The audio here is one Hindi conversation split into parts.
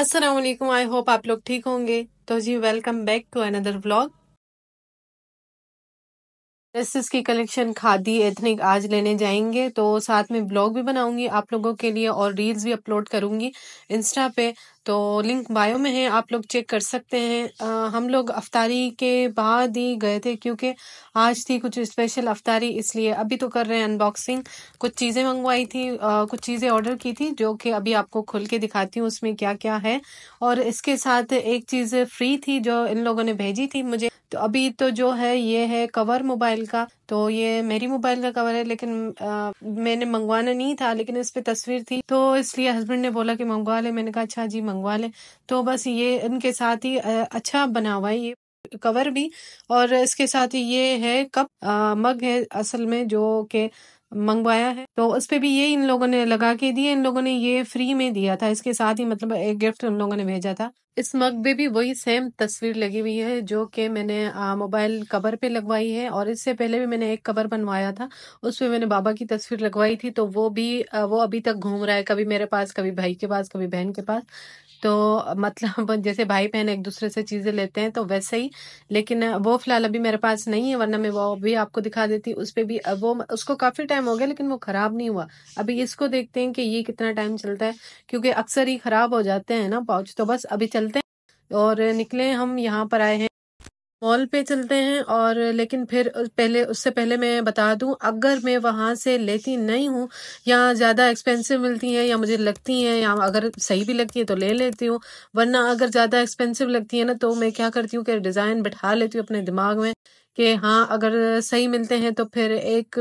अस्सलाम वालेकुम आई होप आप लोग ठीक होंगे तो जी welcome back to another vlog dresses की कलेक्शन खादी एथनिक आज लेने जाएंगे तो साथ में ब्लॉग भी बनाऊंगी आप लोगों के लिए और रील्स भी अपलोड करूंगी इंस्टा पे तो लिंक बायो में है आप लोग चेक कर सकते हैं आ, हम लोग अफतारी के बाद ही गए थे क्योंकि आज थी कुछ स्पेशल अफतारी इसलिए अभी तो कर रहे हैं अनबॉक्सिंग कुछ चीज़ें मंगवाई थी आ, कुछ चीज़ें ऑर्डर की थी जो कि अभी आपको खोल के दिखाती हूँ उसमें क्या क्या है और इसके साथ एक चीज़ फ्री थी जो इन लोगों ने भेजी थी मुझे तो अभी तो जो है ये है कवर मोबाइल का तो ये मेरी मोबाइल का कवर है लेकिन आ, मैंने मंगवाना नहीं था लेकिन इस पर तस्वीर थी तो इसलिए हस्बैंड ने बोला कि मंगवा ले मैंने कहा अच्छा जी मंगवा मंगवा लें तो बस ये इनके साथ ही अच्छा बना हुआ है ये कवर भी और इसके साथ ही ये है कप आ, मग है असल में जो के मंगवाया है तो उस पर भी ये इन लोगों ने लगा के दिए इन लोगों ने ये फ्री में दिया था इसके साथ ही मतलब एक गिफ्ट उन लोगों ने भेजा था इस मग पे भी वही सेम तस्वीर लगी हुई है जो कि मैंने मोबाइल कवर पे लगवाई है और इससे पहले भी मैंने एक कवर बनवाया था उस पर मैंने बाबा की तस्वीर लगवाई थी तो वो भी वो अभी तक घूम रहा है कभी मेरे पास कभी भाई के पास कभी बहन के पास तो मतलब जैसे भाई बहन एक दूसरे से चीज़ें लेते हैं तो वैसे ही लेकिन वो फ़िलहाल अभी मेरे पास नहीं है वरना मैं वो भी आपको दिखा देती उस पर भी वो उसको काफ़ी टाइम हो गया लेकिन वो ख़राब नहीं हुआ अभी इसको देखते हैं कि ये कितना टाइम चलता है क्योंकि अक्सर ही ख़राब हो जाते हैं ना पाउच तो बस अभी चलते हैं और निकले हम यहाँ पर आए हैं मॉल पे चलते हैं और लेकिन फिर पहले उससे पहले मैं बता दूं अगर मैं वहाँ से लेती नहीं हूँ या ज़्यादा एक्सपेंसिव मिलती हैं या मुझे लगती हैं या अगर सही भी लगती है तो ले लेती हूँ वरना अगर ज़्यादा एक्सपेंसिव लगती है ना तो मैं क्या करती हूँ कि डिज़ाइन बैठा लेती हूँ अपने दिमाग में कि हाँ अगर सही मिलते हैं तो फिर एक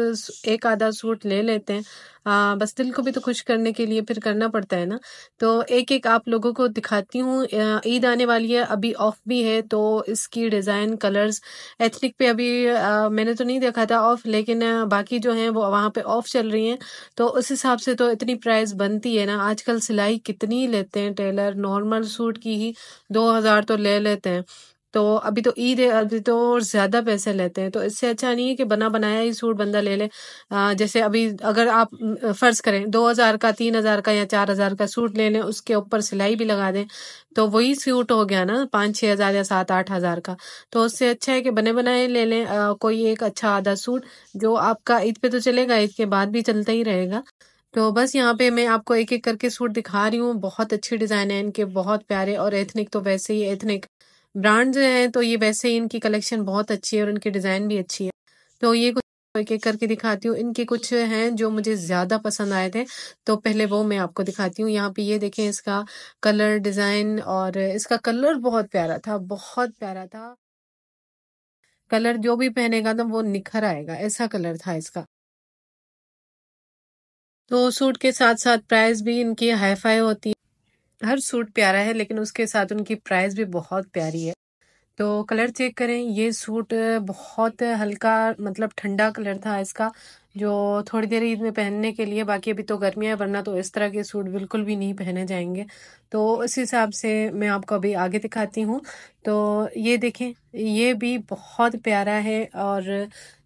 एक आधा सूट ले लेते हैं आ, बस दिल को भी तो खुश करने के लिए फिर करना पड़ता है ना तो एक एक आप लोगों को दिखाती हूँ ईद आने वाली है अभी ऑफ भी है तो इसकी डिज़ाइन कलर्स एथनिक पे अभी आ, मैंने तो नहीं देखा था ऑफ लेकिन बाकी जो हैं वो वहाँ पे ऑफ चल रही हैं तो उस हिसाब से तो इतनी प्राइस बनती है ना आजकल सिलाई कितनी लेते हैं टेलर नॉर्मल सूट की ही दो हज़ार तो ले लेते हैं तो अभी तो ईद है अभी तो और ज़्यादा पैसे लेते हैं तो इससे अच्छा नहीं है कि बना बनाया ही सूट बंदा ले ले आ, जैसे अभी अगर आप फ़र्ज़ करें दो हज़ार का तीन हज़ार का या चार हज़ार का सूट ले लें उसके ऊपर सिलाई भी लगा दें तो वही सूट हो गया ना पाँच छः हज़ार या सात आठ हज़ार का तो उससे अच्छा है कि बने बनाए ले लें कोई एक अच्छा आधा सूट जो आपका ईद पे तो चलेगा ईद के बाद भी चलता ही रहेगा तो बस यहाँ पे मैं आपको एक एक करके सूट दिखा रही हूँ बहुत अच्छे डिज़ाइन है इनके बहुत प्यारे और एथनिक तो वैसे ही एथनिक ब्रांड जो है तो ये वैसे ही इनकी कलेक्शन बहुत अच्छी है और इनकी डिज़ाइन भी अच्छी है तो ये कुछ एक एक करके दिखाती हूँ इनके कुछ हैं जो मुझे ज़्यादा पसंद आए थे तो पहले वो मैं आपको दिखाती हूँ यहाँ पे ये देखें इसका कलर डिज़ाइन और इसका कलर बहुत प्यारा था बहुत प्यारा था कलर जो भी पहनेगा तो वो निखर आएगा ऐसा कलर था इसका तो सूट के साथ साथ प्राइस भी इनकी हाई फाई होती है हर सूट प्यारा है लेकिन उसके साथ उनकी प्राइस भी बहुत प्यारी है तो कलर चेक करें ये सूट बहुत हल्का मतलब ठंडा कलर था इसका जो थोड़ी देर ईद में पहनने के लिए बाकी अभी तो गर्मियाँ वरना तो इस तरह के सूट बिल्कुल भी नहीं पहने जाएंगे तो उस हिसाब से मैं आपको अभी आगे दिखाती हूँ तो ये देखें ये भी बहुत प्यारा है और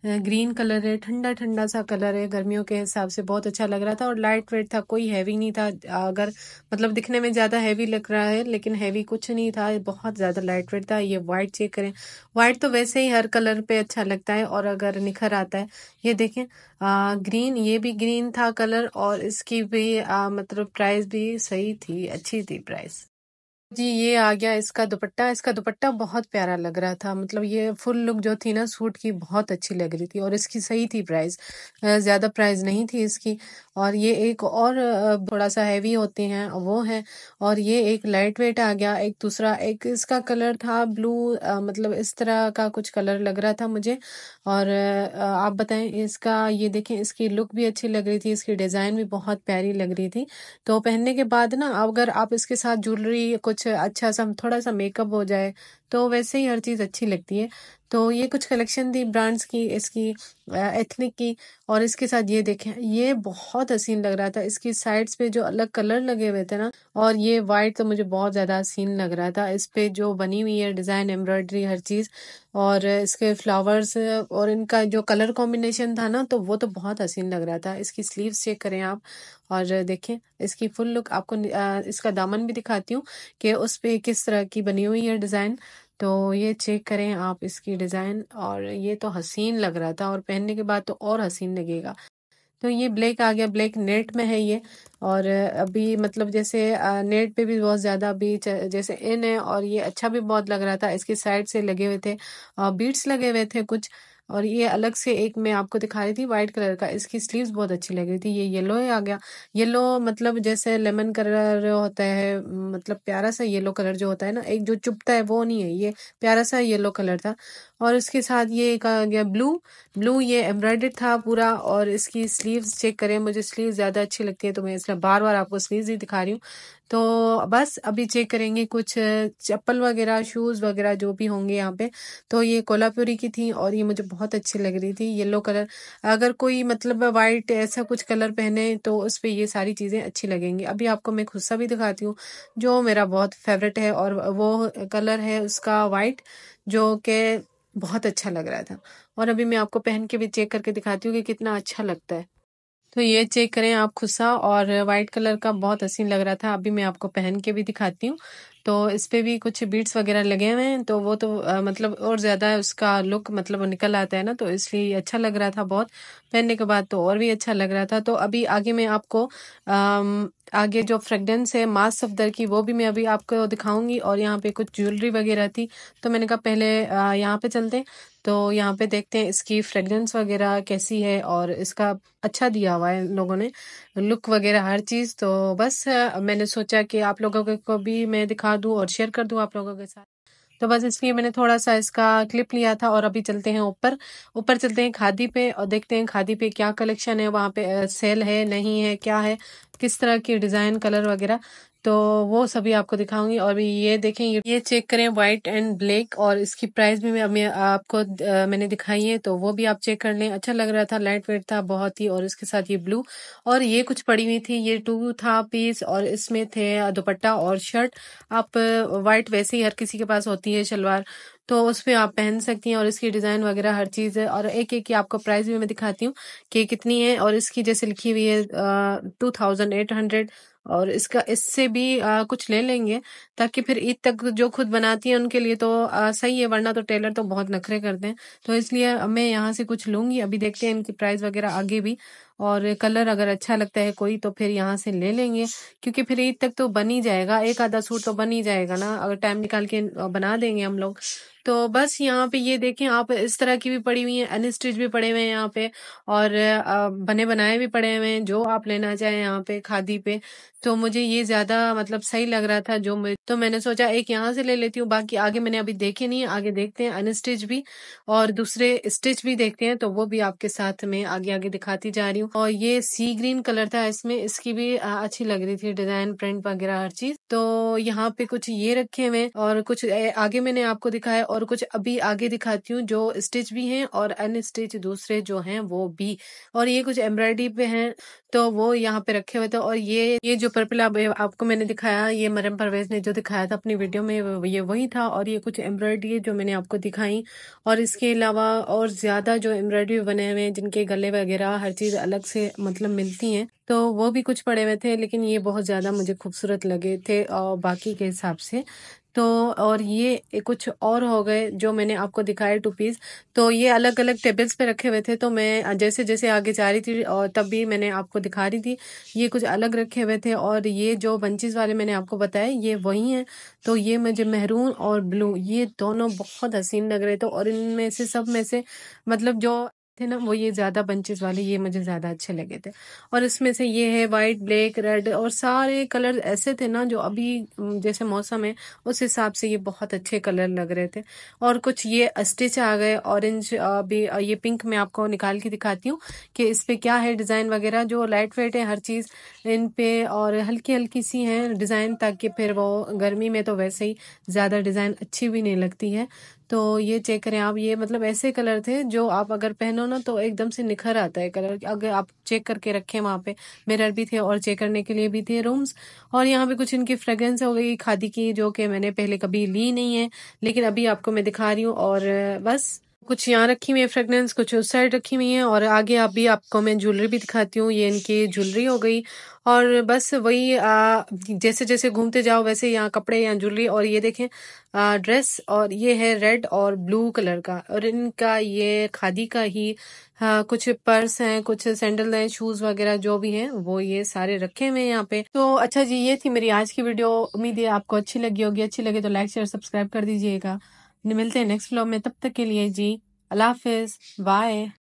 ग्रीन कलर है ठंडा ठंडा सा कलर है गर्मियों के हिसाब से बहुत अच्छा लग रहा था और लाइट वेट था कोई हैवी नहीं था अगर मतलब दिखने में ज़्यादा हैवी लग रहा है लेकिन हैवी कुछ नहीं था बहुत ज़्यादा लाइट वेट था ये वाइट चेक करें वाइट तो वैसे ही हर कलर पे अच्छा लगता है और अगर निखर आता है ये देखें आ, ग्रीन ये भी ग्रीन था कलर और इसकी भी आ, मतलब प्राइस भी सही थी अच्छी थी प्राइस जी, ये आ गया इसका दुपट्टा, इसका दुपट्टा बहुत प्यारा लग रहा था, मतलब ये फुल लुक जो थी ना सूट की बहुत अच्छी लग रही थी और इसकी सही थी प्राइस ज़्यादा प्राइस नहीं थी इसकी और ये एक और थोड़ा-सा हैवी होते हैं वो है और ये एक लाइट वेट आ गया, एक दूसरा एक इसका कलर था ब्लू मतलब इस तरह का कुछ कलर लग रहा था मुझे और आप बताएं इसका ये देखें इसकी लुक भी अच्छी लग रही थी, इसकी डिज़ाइन भी बहुत प्यारी लग रही थी। तो पहनने के बाद ना अगर आप इसके साथ ज्वेलरी कुछ कुछ अच्छा, अच्छा सा थोड़ा सा मेकअप हो जाए तो वैसे ही हर चीज़ अच्छी लगती है तो ये कुछ कलेक्शन थी ब्रांड्स की इसकी एथनिक की और इसके साथ ये देखें ये बहुत हसीन लग रहा था इसकी साइड्स पे जो अलग कलर लगे हुए थे ना और ये वाइट तो मुझे बहुत ज़्यादा हसीन लग रहा था इस पे जो बनी हुई है डिज़ाइन एम्ब्रॉयडरी हर चीज़ और इसके फ्लावर्स और इनका जो कलर कॉम्बिनेशन था ना तो वो तो बहुत हसीन लग रहा था इसकी स्लीव्स चेक करें आप और देखें इसकी फुल लुक आपको इसका दामन भी दिखाती हूँ कि उस पर किस तरह की बनी हुई है डिज़ाइन तो ये चेक करें आप इसकी डिज़ाइन और ये तो हसीन लग रहा था और पहनने के बाद तो और हसीन लगेगा तो ये ब्लैक आ गया ब्लैक नेट में है ये और अभी मतलब जैसे नेट पे भी बहुत ज़्यादा अभी जैसे इन है और ये अच्छा भी बहुत लग रहा था इसके साइड से लगे हुए थे बीट्स लगे हुए थे कुछ और ये अलग से एक मैं आपको दिखा रही थी वाइट कलर का इसकी स्लीव्स बहुत अच्छी लग रही थी ये येलो ही आ गया येलो मतलब जैसे लेमन कलर होता है मतलब प्यारा सा येलो कलर जो होता है ना एक जो चुपता है वो नहीं है ये प्यारा सा येलो कलर था और इसके साथ ये एक आ गया ब्लू ब्लू ये एम्ब्रॉयडेड था पूरा और इसकी स्लीव्स चेक करें मुझे स्लीव्स ज़्यादा अच्छी लगती है तो मैं इसलिए बार बार आपको स्लीव्स ही दिखा रही हूँ तो बस अभी चेक करेंगे कुछ चप्पल वगैरह शूज़ वगैरह जो भी होंगे यहाँ पे तो ये कोल्हापुरी की थी और ये मुझे बहुत अच्छी लग रही थी येलो कलर अगर कोई मतलब वाइट ऐसा कुछ कलर पहने तो उस पर ये सारी चीज़ें अच्छी लगेंगी अभी आपको मैं खुस्सा भी दिखाती हूँ जो मेरा बहुत फेवरेट है और वो कलर है उसका वाइट जो कि बहुत अच्छा लग रहा था और अभी मैं आपको पहन के भी चेक करके दिखाती हूँ कि कितना अच्छा लगता है तो ये चेक करें आप खुसा और वाइट कलर का बहुत हसीन लग रहा था अभी मैं आपको पहन के भी दिखाती हूँ तो इस पर भी कुछ बीट्स वगैरह लगे हुए हैं तो वो तो आ, मतलब और ज़्यादा उसका लुक मतलब निकल आता है ना तो इसलिए अच्छा लग रहा था बहुत पहनने के बाद तो और भी अच्छा लग रहा था तो अभी आगे मैं आपको आ, आगे जो फ्रेगरेंस है मास सफदर की वो भी मैं अभी आपको दिखाऊंगी और यहाँ पे कुछ ज्वेलरी वगैरह थी तो मैंने कहा पहले यहाँ पे चलते हैं तो यहाँ पे देखते हैं इसकी फ्रेगरेंस वगैरह कैसी है और इसका अच्छा दिया हुआ है लोगों ने लुक वगैरह हर चीज़ तो बस मैंने सोचा कि आप लोगों को भी मैं दिखा दूँ और शेयर कर दूँ आप लोगों के साथ तो बस इसलिए मैंने थोड़ा सा इसका क्लिप लिया था और अभी चलते हैं ऊपर ऊपर चलते हैं खादी पे और देखते हैं खादी पे क्या कलेक्शन है वहाँ पे सेल है नहीं है क्या है किस तरह की डिज़ाइन कलर वगैरह तो वो सभी आपको दिखाऊंगी और भी ये देखें ये, ये चेक करें व्हाइट एंड ब्लैक और इसकी प्राइस भी मैं, अभी आपको आ, मैंने दिखाई है तो वो भी आप चेक कर लें अच्छा लग रहा था लाइट वेट था बहुत ही और इसके साथ ये ब्लू और ये कुछ पड़ी हुई थी ये टू था पीस और इसमें थे दुपट्टा और शर्ट आप व्हाइट वैसे ही हर किसी के पास होती है शलवार तो उस पर आप पहन सकती हैं और इसकी डिज़ाइन वगैरह हर चीज़ है और एक एक की आपको प्राइस भी मैं दिखाती हूँ कि कितनी है और इसकी जैसे लिखी हुई है टू थाउजेंड एट हंड्रेड और इसका इससे भी आ, कुछ ले लेंगे ताकि फिर ईद तक जो खुद बनाती हैं उनके लिए तो आ, सही है वरना तो टेलर तो बहुत नखरे करते हैं तो इसलिए मैं यहाँ से कुछ लूँगी अभी देखते हैं इनकी प्राइस वगैरह आगे भी और कलर अगर अच्छा लगता है कोई तो फिर यहाँ से ले लेंगे क्योंकि फिर ईद तक तो बन ही जाएगा एक आधा सूट तो बन ही जाएगा ना अगर टाइम निकाल के बना देंगे हम लोग तो बस यहाँ पे ये देखें आप इस तरह की भी पड़ी हुई है एन स्टिच भी पड़े हुए हैं यहाँ पे और बने बनाए भी पड़े हुए हैं जो आप लेना चाहें यहाँ पे खादी पे तो मुझे ये ज्यादा मतलब सही लग रहा था जो मुझे तो मैंने सोचा एक यहाँ से ले लेती हूँ बाकी आगे मैंने अभी देखे नहीं आगे देखते हैं अनस्टिच भी और दूसरे स्टिच भी देखते हैं तो वो भी आपके साथ में आगे आगे दिखाती जा रही हूँ और ये सी ग्रीन कलर था इसमें इसकी भी अच्छी लग रही थी डिजाइन प्रिंट वगैरह हर चीज तो यहाँ पे कुछ ये रखे हुए और कुछ आगे मैंने आपको दिखाया और कुछ अभी आगे दिखाती हूँ जो स्टिच भी हैं और अन स्टिच दूसरे जो हैं वो भी और ये कुछ एम्ब्रॉयडरी पे हैं तो वो यहाँ पे रखे हुए थे और ये ये जो पर्पल आपको मैंने दिखाया ये मरम परवेज ने जो दिखाया था अपनी वीडियो में ये वही था और ये कुछ एम्ब्रॉयडरी जो मैंने आपको दिखाई और इसके अलावा और ज़्यादा जो एम्ब्रॉयडरी बने हुए हैं जिनके गले वगैरह हर चीज़ अलग से मतलब मिलती हैं तो वो भी कुछ पड़े हुए थे लेकिन ये बहुत ज़्यादा मुझे खूबसूरत लगे थे और बाकी के हिसाब से तो और ये कुछ और हो गए जो मैंने आपको दिखाए टूपीज तो ये अलग अलग टेबल्स पे रखे हुए थे तो मैं जैसे जैसे आगे जा रही थी और तब भी मैंने आपको दिखा रही थी ये कुछ अलग रखे हुए थे और ये जो बंचेस वाले मैंने आपको बताए ये वही हैं तो ये मुझे मेहरून और ब्लू ये दोनों बहुत हसीन लग रहे थे और इनमें से सब में से मतलब जो थे ना वो ये ज्यादा बंचेस वाले ये मुझे ज्यादा अच्छे लगे थे और इसमें से ये है वाइट ब्लैक रेड और सारे कलर ऐसे थे ना जो अभी जैसे मौसम है उस हिसाब से ये बहुत अच्छे कलर लग रहे थे और कुछ ये स्टिच आ गए ऑरेंज अभी ये पिंक मैं आपको निकाल के दिखाती हूँ कि इस पर क्या है डिज़ाइन वगैरह जो लाइट वेट है हर चीज़ इन पे और हल्की हल्की सी है डिज़ाइन ताकि फिर वो गर्मी में तो वैसे ही ज़्यादा डिज़ाइन अच्छी भी नहीं लगती है तो ये चेक करें आप ये मतलब ऐसे कलर थे जो आप अगर पहनो ना तो एकदम से निखर आता है कलर अगर आप चेक करके रखें वहां पे मिरर भी थे और चेक करने के लिए भी थे रूम्स और यहाँ पे कुछ इनकी फ्रेग्रेंस हो गई खादी की जो कि मैंने पहले कभी ली नहीं है लेकिन अभी आपको मैं दिखा रही हूँ और बस कुछ यहाँ रखी हुई है फ्रेगनेंस कुछ उस साइड रखी हुई है और आगे आप भी आपको मैं ज्वेलरी भी दिखाती हूँ ये इनकी ज्वेलरी हो गई और बस वही आ, जैसे जैसे घूमते जाओ वैसे यहाँ कपड़े यहाँ ज्वेलरी और ये देखें आ, ड्रेस और ये है रेड और ब्लू कलर का और इनका ये खादी का ही आ, कुछ पर्स हैं कुछ सैंडल हैं शूज वगैरह जो भी हैं वो ये सारे रखे हुए हैं यहाँ पे तो अच्छा जी ये थी मेरी आज की वीडियो उम्मीद है आपको अच्छी लगी होगी अच्छी लगे तो लाइक शेयर सब्सक्राइब कर दीजिएगा मिलते हैं नेक्स्ट ब्लॉग में तब तक के लिए जी अल्लाह हाफिज बाय